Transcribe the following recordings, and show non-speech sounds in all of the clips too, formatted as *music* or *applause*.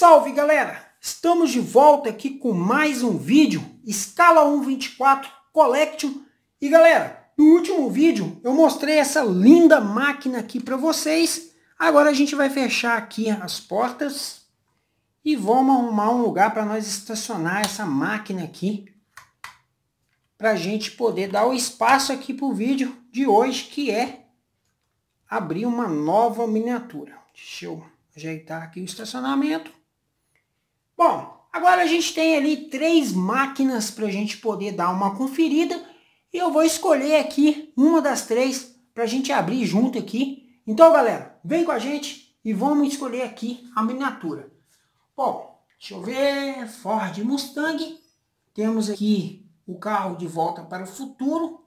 Salve galera! Estamos de volta aqui com mais um vídeo Escala 124 Collection E galera, no último vídeo eu mostrei essa linda máquina aqui para vocês Agora a gente vai fechar aqui as portas E vamos arrumar um lugar para nós estacionar essa máquina aqui Para a gente poder dar o espaço aqui para o vídeo de hoje Que é abrir uma nova miniatura Deixa eu ajeitar aqui o estacionamento Bom, agora a gente tem ali três máquinas para a gente poder dar uma conferida. E eu vou escolher aqui uma das três para a gente abrir junto aqui. Então, galera, vem com a gente e vamos escolher aqui a miniatura. Bom, deixa eu ver, Ford Mustang. Temos aqui o carro de volta para o futuro.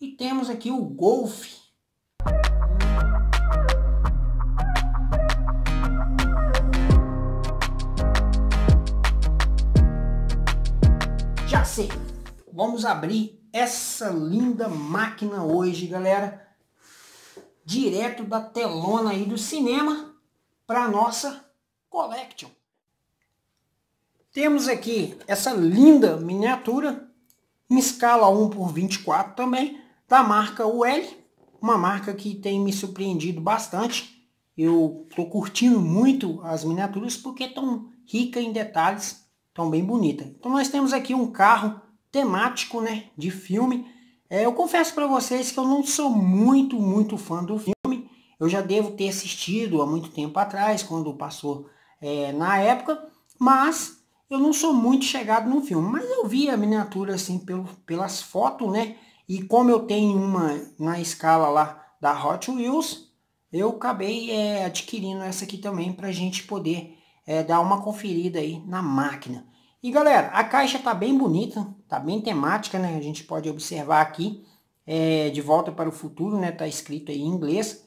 E temos aqui o Golf assim, vamos abrir essa linda máquina hoje, galera. Direto da telona aí do cinema para nossa collection. Temos aqui essa linda miniatura em escala 1 por 24 também, da marca UL, uma marca que tem me surpreendido bastante. Eu tô curtindo muito as miniaturas porque estão rica em detalhes então, bem bonita. Então, nós temos aqui um carro temático, né? De filme. É, eu confesso para vocês que eu não sou muito, muito fã do filme. Eu já devo ter assistido há muito tempo atrás, quando passou é, na época. Mas eu não sou muito chegado no filme. Mas eu vi a miniatura, assim, pelo, pelas fotos, né? E como eu tenho uma na escala lá da Hot Wheels, eu acabei é, adquirindo essa aqui também para a gente poder é, dar uma conferida aí na máquina. E galera, a caixa tá bem bonita, tá bem temática, né? A gente pode observar aqui, é, de volta para o futuro, né? Tá escrito aí em inglês.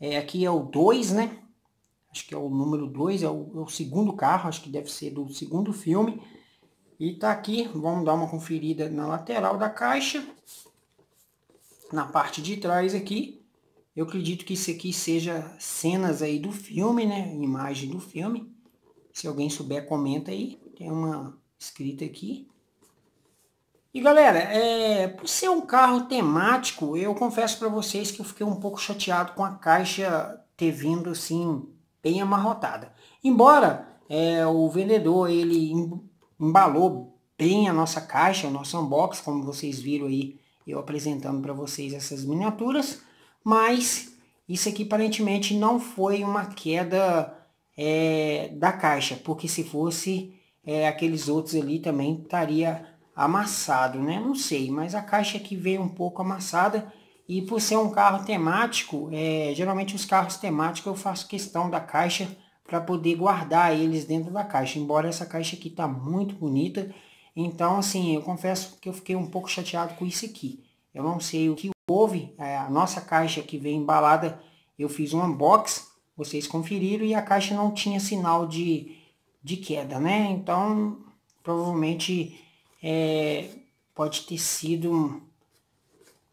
É, aqui é o 2, né? Acho que é o número 2, é, é, o segundo carro, acho que deve ser do segundo filme. E tá aqui, vamos dar uma conferida na lateral da caixa. Na parte de trás aqui. Eu acredito que isso aqui seja cenas aí do filme, né? Imagem do filme. Se alguém souber, comenta aí. Tem uma escrita aqui. E galera, é, por ser um carro temático, eu confesso para vocês que eu fiquei um pouco chateado com a caixa ter vindo assim, bem amarrotada. Embora é, o vendedor ele embalou bem a nossa caixa, o nosso unbox, como vocês viram aí, eu apresentando para vocês essas miniaturas, mas isso aqui aparentemente não foi uma queda é, da caixa, porque se fosse é, aqueles outros ali também estaria amassado, né? Não sei, mas a caixa que veio um pouco amassada e por ser um carro temático, é, geralmente os carros temáticos eu faço questão da caixa para poder guardar eles dentro da caixa. Embora essa caixa aqui tá muito bonita, então assim eu confesso que eu fiquei um pouco chateado com isso aqui. Eu não sei o que houve. É, a nossa caixa que vem embalada, eu fiz um unboxing vocês conferiram e a caixa não tinha sinal de, de queda, né? Então, provavelmente é, pode ter sido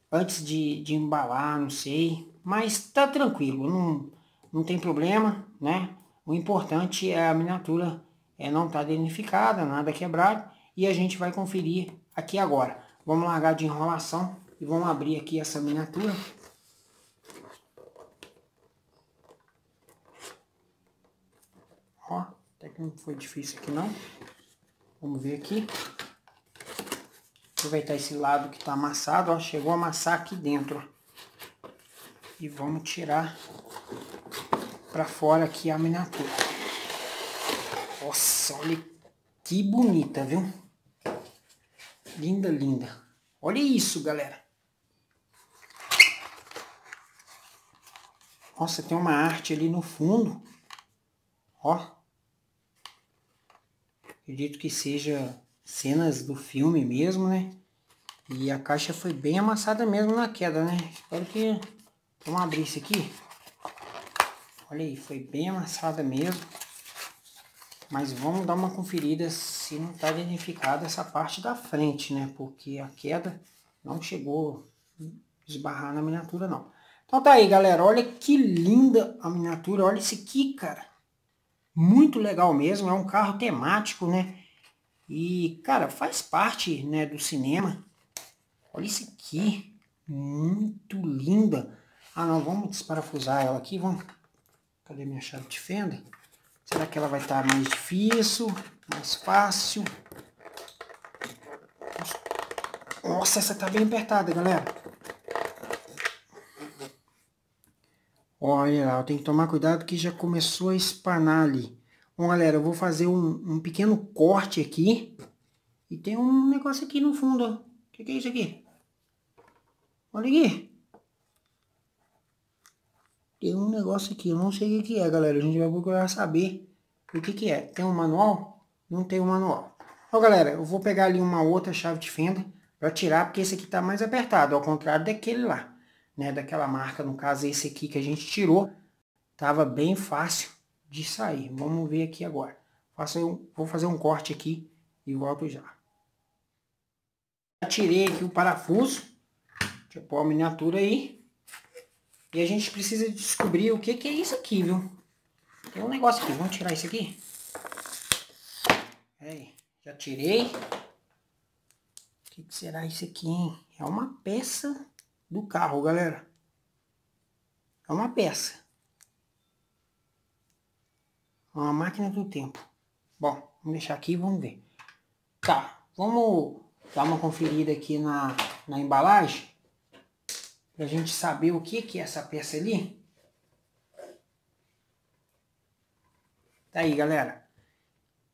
antes de, de embalar, não sei. Mas tá tranquilo, não, não tem problema, né? O importante é a miniatura é, não tá danificada, nada quebrado. E a gente vai conferir aqui agora. Vamos largar de enrolação e vamos abrir aqui essa miniatura. Não hum, foi difícil aqui não. Vamos ver aqui. Aproveitar esse lado que tá amassado, ó. Chegou a amassar aqui dentro, E vamos tirar pra fora aqui a miniatura. Nossa, olha que bonita, viu? Linda, linda. Olha isso, galera. Nossa, tem uma arte ali no fundo. Ó acredito que seja cenas do filme mesmo, né? E a caixa foi bem amassada mesmo na queda, né? Espero que... Vamos abrir isso aqui. Olha aí, foi bem amassada mesmo. Mas vamos dar uma conferida se não está danificada essa parte da frente, né? Porque a queda não chegou a esbarrar na miniatura, não. Então tá aí, galera. Olha que linda a miniatura. Olha esse aqui, cara muito legal mesmo, é um carro temático, né? E, cara, faz parte né, do cinema. Olha isso aqui, muito linda. Ah, não, vamos desparafusar ela aqui, vamos... Cadê minha chave de fenda? Será que ela vai estar tá mais difícil, mais fácil? Nossa, essa tá bem apertada, galera. Olha lá, eu tenho que tomar cuidado que já começou a espanar ali. Bom, galera, eu vou fazer um, um pequeno corte aqui. E tem um negócio aqui no fundo, O que, que é isso aqui? Olha aqui. Tem um negócio aqui, eu não sei o que é, galera. A gente vai procurar saber o que, que é. Tem um manual? Não tem um manual. Ó, galera, eu vou pegar ali uma outra chave de fenda para tirar, porque esse aqui tá mais apertado, ao contrário daquele lá né, daquela marca, no caso esse aqui que a gente tirou, estava bem fácil de sair. Vamos ver aqui agora. Faço um, vou fazer um corte aqui e volto já. Tirei aqui o parafuso, deixa eu pôr a miniatura aí. E a gente precisa descobrir o que, que é isso aqui, viu? Tem um negócio aqui, vamos tirar isso aqui? Aí, já tirei. O que, que será isso aqui, hein? É uma peça do carro, galera. É uma peça. É Uma máquina do tempo. Bom, vamos deixar aqui e vamos ver. Tá, vamos dar uma conferida aqui na, na embalagem. Pra gente saber o que, que é essa peça ali. Tá aí, galera.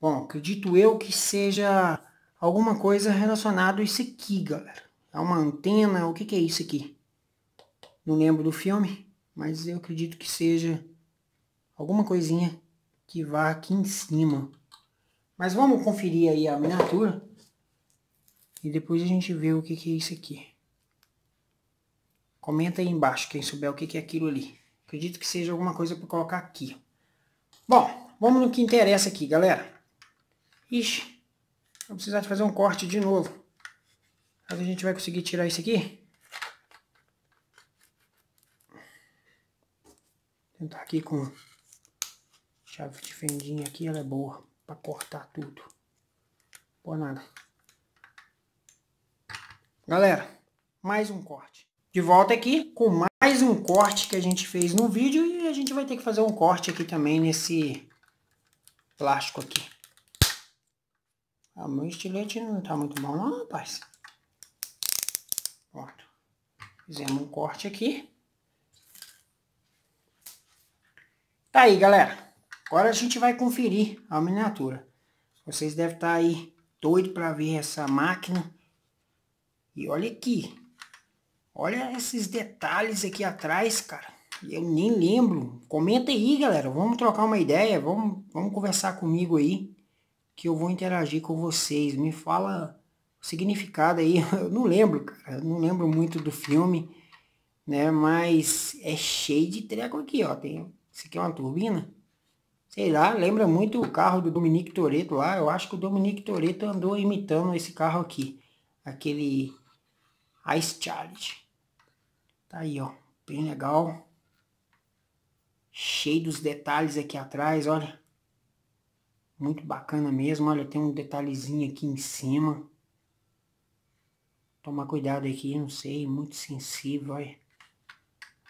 Bom, acredito eu que seja alguma coisa relacionada a isso aqui, galera é uma antena, o que, que é isso aqui? Não lembro do filme, mas eu acredito que seja alguma coisinha que vá aqui em cima. Mas vamos conferir aí a miniatura e depois a gente vê o que, que é isso aqui. Comenta aí embaixo quem souber o que, que é aquilo ali. Acredito que seja alguma coisa para colocar aqui. Bom, vamos no que interessa aqui, galera. Ixi, vou precisar de fazer um corte de novo a gente vai conseguir tirar isso aqui. tentar aqui com chave de fendinha aqui, ela é boa para cortar tudo. Por nada. Galera, mais um corte. De volta aqui com mais um corte que a gente fez no vídeo e a gente vai ter que fazer um corte aqui também nesse plástico aqui. Ah, meu estilete não tá muito bom não, rapaz. Pronto. Fizemos um corte aqui. Tá aí, galera. Agora a gente vai conferir a miniatura. Vocês devem estar tá aí doido para ver essa máquina. E olha aqui. Olha esses detalhes aqui atrás, cara. Eu nem lembro. Comenta aí, galera. Vamos trocar uma ideia. Vamos, vamos conversar comigo aí. Que eu vou interagir com vocês. Me fala significado aí, *laughs* eu não lembro, cara, não lembro muito do filme, né? Mas é cheio de treco aqui, ó. Tem, isso aqui é uma turbina. Sei lá, lembra muito o carro do Dominique Toretto lá. Eu acho que o Dominique Toretto andou imitando esse carro aqui. Aquele Ice Charge. Tá aí, ó. Bem legal. Cheio dos detalhes aqui atrás, olha. Muito bacana mesmo. Olha, tem um detalhezinho aqui em cima. Tomar cuidado aqui, não sei, muito sensível, olha. É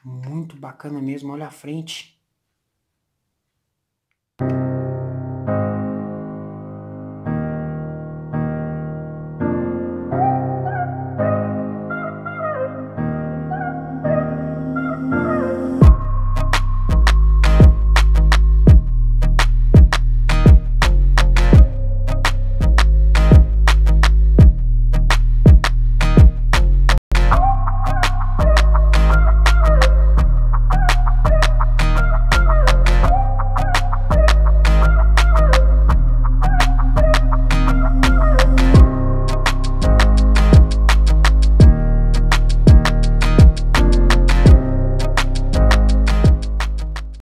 muito bacana mesmo, olha a frente.